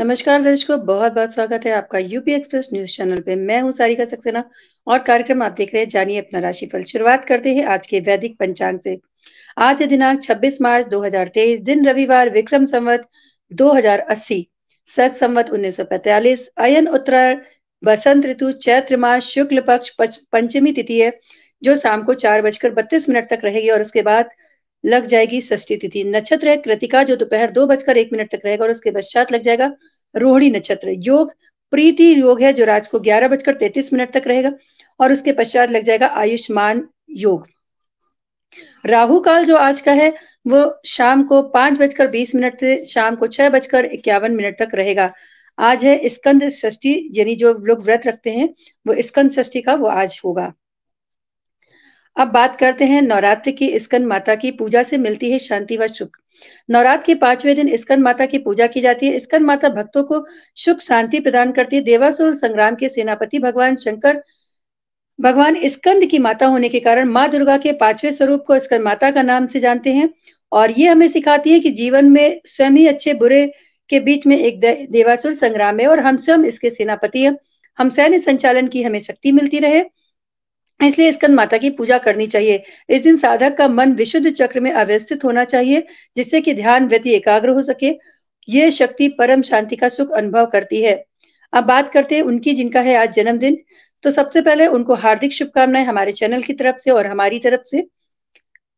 नमस्कार दर्शकों बहुत बहुत स्वागत है आपका यूपी एक्सप्रेस न्यूज चैनल पे मैं हूँ सारिका सक्सेना और कार्यक्रम आप देख रहे हैं जानिए अपना राशिफल शुरुआत करते हैं आज के वैदिक पंचांग से आज दिनांक 26 मार्च 2023 दिन रविवार विक्रम संवत 2080 सत संवत 1945 अयन उत्तरायण बसंत ऋतु चैत्र मास शुक्ल पक्ष पंचमी तिथि है जो शाम को चार बजकर बत्तीस मिनट तक रहेगी और उसके बाद लग जाएगी ष्टी तिथि नक्षत्र है कृतिका जो दोपहर दो बजकर एक मिनट तक रहेगा और उसके पश्चात लग जाएगा रोहिणी नक्षत्र योग प्रीति योग है जो राज को ग्यारह बजकर तैतीस मिनट तक रहेगा और उसके पश्चात लग जाएगा आयुष्मान योग राहु काल जो आज का है वो शाम को पांच बजकर बीस मिनट से शाम को छह बजकर इक्यावन मिनट तक रहेगा आज है स्कंद षष्ठी यानी जो लोग व्रत रखते हैं वो स्कंद षष्ठी का वो आज होगा अब बात करते हैं नवरात्र की स्कन माता की पूजा से मिलती है शांति व सुख नवरात्र के पांचवें दिन स्कन माता की पूजा की जाती है स्कन माता भक्तों को सुख शांति प्रदान करती है देवासुर संग्राम के सेनापति भगवान शंकर भगवान स्कंद की माता होने के कारण माँ दुर्गा के पांचवें स्वरूप को स्कंद माता का नाम से जानते हैं और ये हमें सिखाती है कि जीवन में स्वयं ही अच्छे बुरे के बीच में एक देवासुर संग्राम है और हम स्वयं इसके सेनापति हैं हम सैन्य संचालन की हमें शक्ति मिलती रहे इसलिए स्कंद माता की पूजा करनी चाहिए इस दिन साधक का मन विशुद्ध चक्र में अव्यस्थित होना चाहिए जिससे कि ध्यान व्यति एकाग्र हो सके ये शक्ति परम शांति का सुख अनुभव करती है अब बात करते हैं उनकी जिनका है आज जन्मदिन तो सबसे पहले उनको हार्दिक शुभकामनाएं हमारे चैनल की तरफ से और हमारी तरफ से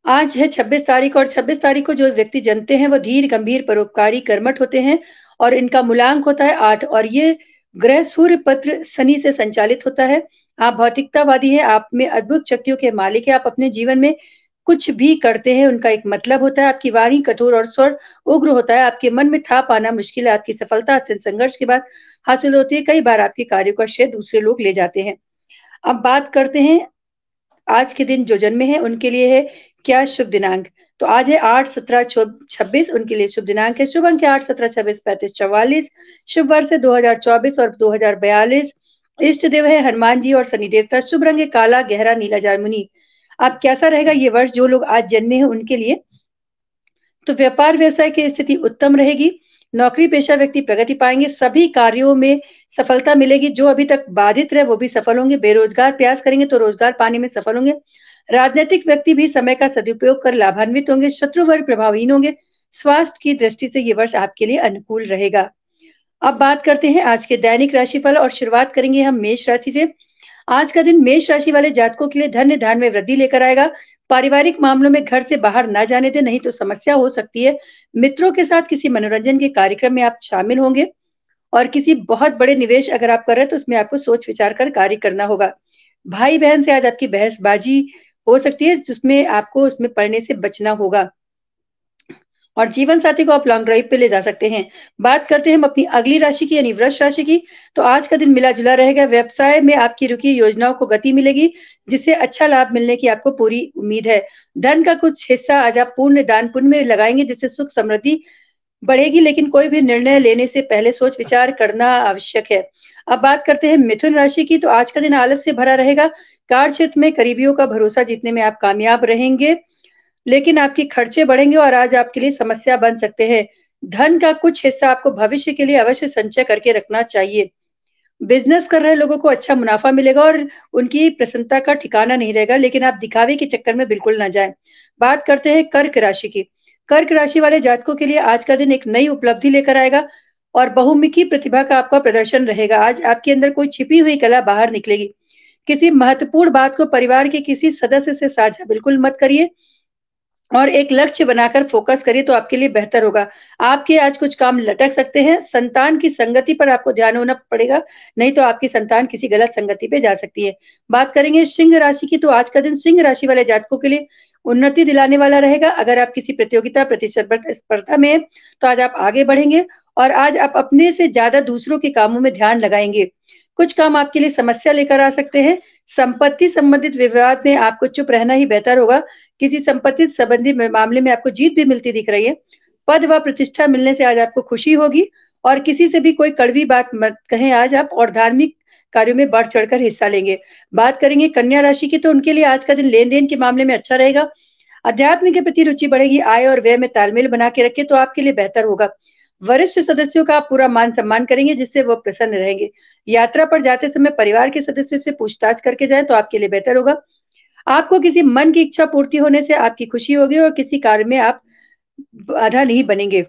आज है 26 तारीख और 26 तारीख को जो व्यक्ति जन्मते हैं वो धीर गंभीर परोपकारी कर्मठ होते हैं और इनका मूलांक होता है आठ और ये ग्रह सूर्य पत्र शनि से संचालित होता है आप भौतिकतावादी है आप में अद्भुत शक्तियों के मालिक है आप अपने जीवन में कुछ भी करते हैं उनका एक मतलब होता है आपकी वाणी कठोर और स्वर उग्र होता है आपके मन में था पाना मुश्किल है आपकी सफलता संघर्ष के बाद हासिल होती है कई बार आपके कार्यों का श्रेय दूसरे लोग ले जाते हैं अब बात करते हैं आज के दिन जो जन्मे हैं उनके लिए है क्या शुभ दिनांक तो आज है आठ सत्रह छब्बीस उनके लिए शुभ दिनांक है शुभ अंक आठ सत्रह छब्बीस पैंतीस चौवालीस शुभ वर्ष है दो हजार चौबीस और दो हजार बयालीस इष्ट देव है हनुमान जी और शनि देवता शुभ रंग काला गहरा नीला जामुनी आप कैसा रहेगा ये वर्ष जो लोग आज जन्मे हैं उनके लिए तो व्यापार व्यवसाय की स्थिति उत्तम रहेगी नौकरी पेशा व्यक्ति प्रगति पाएंगे सभी कार्यों में सफलता मिलेगी जो अभी तक बाधित रहे वो भी सफल होंगे बेरोजगार प्रयास करेंगे तो रोजगार पाने में सफल होंगे राजनीतिक व्यक्ति भी समय का सदुपयोग कर लाभान्वित होंगे शत्रु वर्ग प्रभावहीन होंगे स्वास्थ्य की दृष्टि से ये वर्ष आपके लिए अनुकूल रहेगा अब बात करते हैं आज के दैनिक राशिफल और शुरुआत करेंगे हम मेष राशि से आज का दिन मेष राशि वाले जातकों के लिए धन धान में वृद्धि लेकर आएगा पारिवारिक मामलों में घर से बाहर ना जाने दें नहीं तो समस्या हो सकती है मित्रों के साथ किसी मनोरंजन के कार्यक्रम में आप शामिल होंगे और किसी बहुत बड़े निवेश अगर आप कर रहे हैं तो उसमें आपको सोच विचार कर कार्य करना होगा भाई बहन से आज आपकी बहसबाजी हो सकती है जिसमें आपको उसमें पड़ने से बचना होगा और जीवन साथी को आप लॉन्ग ड्राइव पे ले जा सकते हैं बात करते हैं हम अपनी अगली राशि की यानी वृक्ष राशि की तो आज का दिन मिला जुला रहेगा व्यवसाय में आपकी रुकी योजनाओं को गति मिलेगी जिससे अच्छा लाभ मिलने की आपको पूरी उम्मीद है धन का कुछ हिस्सा आज आप पूर्ण दान पुण्य में लगाएंगे जिससे सुख समृद्धि बढ़ेगी लेकिन कोई भी निर्णय लेने से पहले सोच विचार करना आवश्यक है अब बात करते हैं मिथुन राशि की तो आज का दिन आलस से भरा रहेगा कार्य क्षेत्र में करीबियों का भरोसा जीतने में आप कामयाब रहेंगे लेकिन आपके खर्चे बढ़ेंगे और आज आपके लिए समस्या बन सकते हैं धन का कुछ हिस्सा आपको भविष्य के लिए अवश्य संचय करके रखना चाहिए बिजनेस कर रहे लोगों को अच्छा मुनाफा मिलेगा और उनकी प्रसन्नता का ठिकाना नहीं रहेगा लेकिन आप दिखावे के चक्कर में बिल्कुल ना जाए बात करते हैं कर्क राशि की कर्क राशि वाले जातकों के लिए आज का दिन एक नई उपलब्धि लेकर आएगा और बहुमुखी प्रतिभा का आपका प्रदर्शन रहेगा आज आपके अंदर कोई छिपी हुई कला बाहर निकलेगी किसी महत्वपूर्ण बात को परिवार के किसी सदस्य से साझा बिल्कुल मत करिए और एक लक्ष्य बनाकर फोकस करिए तो आपके लिए बेहतर होगा आपके आज कुछ काम लटक सकते हैं संतान की संगति पर आपको ध्यान होना पड़ेगा नहीं तो आपकी संतान किसी गलत संगति पे जा सकती है बात करेंगे सिंह राशि की तो आज का दिन सिंह राशि वाले जातकों के लिए उन्नति दिलाने वाला रहेगा अगर आप किसी प्रतियोगिता प्रतिस्पर्धा में तो आज आप आगे बढ़ेंगे और आज आप अपने से ज्यादा दूसरों के कामों में ध्यान लगाएंगे कुछ काम आपके लिए समस्या लेकर आ सकते हैं संपत्ति संबंधित विवाद में आपको चुप रहना ही बेहतर होगा किसी संपत्ति संबंधी मामले में आपको जीत भी मिलती दिख रही है पद व प्रतिष्ठा मिलने से आज आपको खुशी होगी और किसी से भी कोई कड़वी बात मत कहें आज आप और धार्मिक कार्यों में बढ़ चढ़कर हिस्सा लेंगे बात करेंगे कन्या राशि की तो उनके लिए आज का दिन लेन देन के मामले में अच्छा रहेगा अध्यात्म के प्रति रुचि बढ़ेगी आय और व्यय में तालमेल बना के रखे तो आपके लिए बेहतर होगा वरिष्ठ सदस्यों का आप पूरा मान सम्मान करेंगे जिससे वो प्रसन्न रहेंगे यात्रा पर जाते समय परिवार के सदस्यों से पूछताछ करके जाए तो आपके लिए बेहतर होगा आपको किसी मन की इच्छा पूर्ति होने से आपकी खुशी होगी और किसी कार्य में आप बाधा नहीं बनेंगे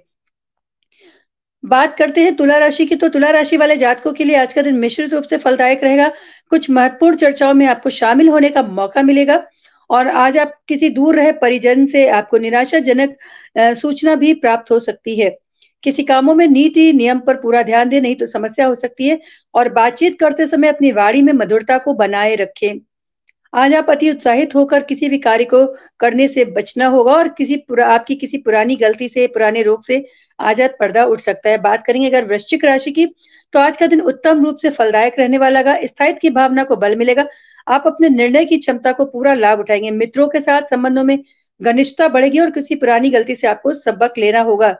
बात करते हैं तुला राशि की तो तुला राशि वाले जातकों के लिए आज का दिन मिश्रित रूप से फलदायक रहेगा कुछ महत्वपूर्ण चर्चाओं में आपको शामिल होने का मौका मिलेगा और आज आप किसी दूर रहे परिजन से आपको निराशाजनक सूचना भी प्राप्त हो सकती है किसी कामों में नीति नियम पर पूरा ध्यान दे नहीं तो समस्या हो सकती है और बातचीत करते समय अपनी वाणी में मधुरता को बनाए रखें आज आप अति उत्साहित होकर किसी भी कार्य को करने से बचना होगा और किसी पुरा, आपकी किसी पुरानी गलती से पुराने रोग से आजाद पर्दा उठ सकता है बात करेंगे अगर वृश्चिक राशि की तो आज का दिन उत्तम रूप से फलदायक रहने वाला है स्थायित्व की भावना को बल मिलेगा आप अपने निर्णय की क्षमता को पूरा लाभ उठाएंगे मित्रों के साथ संबंधों में घनिष्ठता बढ़ेगी और किसी पुरानी गलती से आपको सबक लेना होगा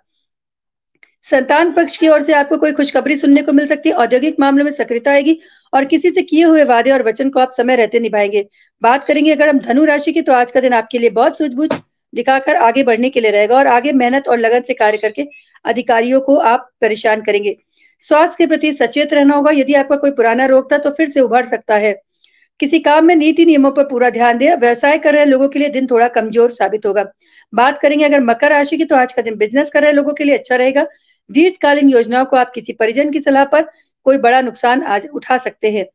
संतान पक्ष की ओर से आपको कोई खुशखबरी सुनने को मिल सकती है औद्योगिक मामलों में सक्रियता आएगी और किसी से किए हुए वादे और वचन को आप समय रहते निभाएंगे बात करेंगे अगर हम धनु राशि की तो आज का दिन आपके लिए बहुत सूझबूझ दिखाकर आगे बढ़ने के लिए रहेगा और आगे मेहनत और लगन से कार्य करके अधिकारियों को आप परेशान करेंगे स्वास्थ्य के प्रति सचेत रहना होगा यदि आपका कोई पुराना रोग था तो फिर से उभर सकता है किसी काम में नीति नियमों पर पूरा ध्यान दें व्यवसाय कर रहे लोगों के लिए दिन थोड़ा कमजोर साबित होगा बात करेंगे अगर मकर राशि की तो आज का दिन बिजनेस कर रहे लोगों के लिए अच्छा रहेगा दीर्घकालीन योजनाओं को आप किसी परिजन की सलाह पर कोई बड़ा नुकसान आज उठा सकते हैं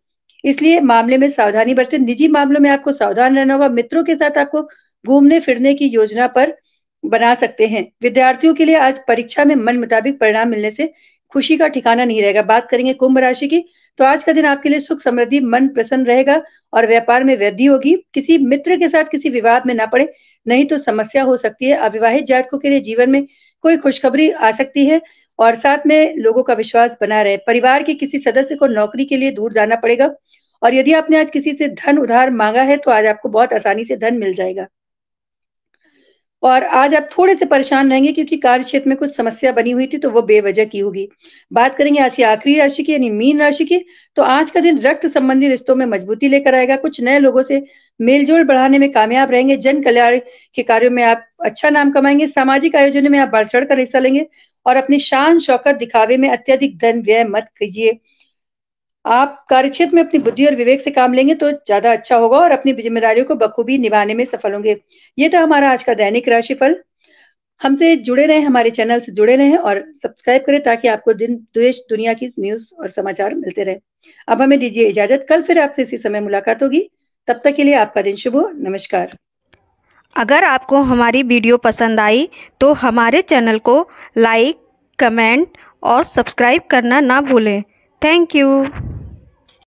इसलिए मामले में सावधानी बरते निजी मामलों में आपको सावधान रहना होगा मित्रों के साथ आपको घूमने फिरने की योजना पर बना सकते हैं विद्यार्थियों के लिए आज परीक्षा में मन मुताबिक परिणाम मिलने से खुशी का ठिकाना नहीं रहेगा बात करेंगे कुंभ राशि की तो आज का दिन आपके लिए सुख समृद्धि मन प्रसन्न रहेगा और व्यापार में वृद्धि होगी किसी मित्र के साथ किसी विवाद में ना पड़े नहीं तो समस्या हो सकती है अविवाहित जातकों के लिए जीवन में कोई खुशखबरी आ सकती है और साथ में लोगों का विश्वास बना रहे परिवार के किसी सदस्य को नौकरी के लिए दूर जाना पड़ेगा और यदि आपने आज किसी से धन उधार मांगा है तो आज आपको बहुत आसानी से धन मिल जाएगा और आज आप थोड़े से परेशान रहेंगे क्योंकि कार्य क्षेत्र में कुछ समस्या बनी हुई थी तो वो बेवजह की होगी बात करेंगे आज की आखिरी राशि की यानी मीन राशि की तो आज का दिन रक्त संबंधी रिश्तों में मजबूती लेकर आएगा कुछ नए लोगों से मेलजोल बढ़ाने में कामयाब रहेंगे जन कल्याण के कार्यों में आप अच्छा नाम कमाएंगे सामाजिक आयोजनों में आप बढ़ चढ़ कर हिस्सा लेंगे और अपनी शान शौकत दिखावे में अत्यधिक धन व्यय मत कीजिए आप कार्यक्षेत्र में अपनी बुद्धि और विवेक से काम लेंगे तो ज्यादा अच्छा होगा और अपनी जिम्मेदारियों को बखूबी निभाने में सफल होंगे ये था हमारा आज का दैनिक राशिफल हमसे जुड़े रहे हमारे चैनल से जुड़े रहे और सब्सक्राइब करें ताकि आपको दिन देश दुनिया की न्यूज और समाचार मिलते रहे अब हमें दीजिए इजाजत कल फिर आपसे इसी समय मुलाकात होगी तब तक के लिए आपका दिन शुभ हो नमस्कार अगर आपको हमारी वीडियो पसंद आई तो हमारे चैनल को लाइक कमेंट और सब्सक्राइब करना ना भूलें थैंक यू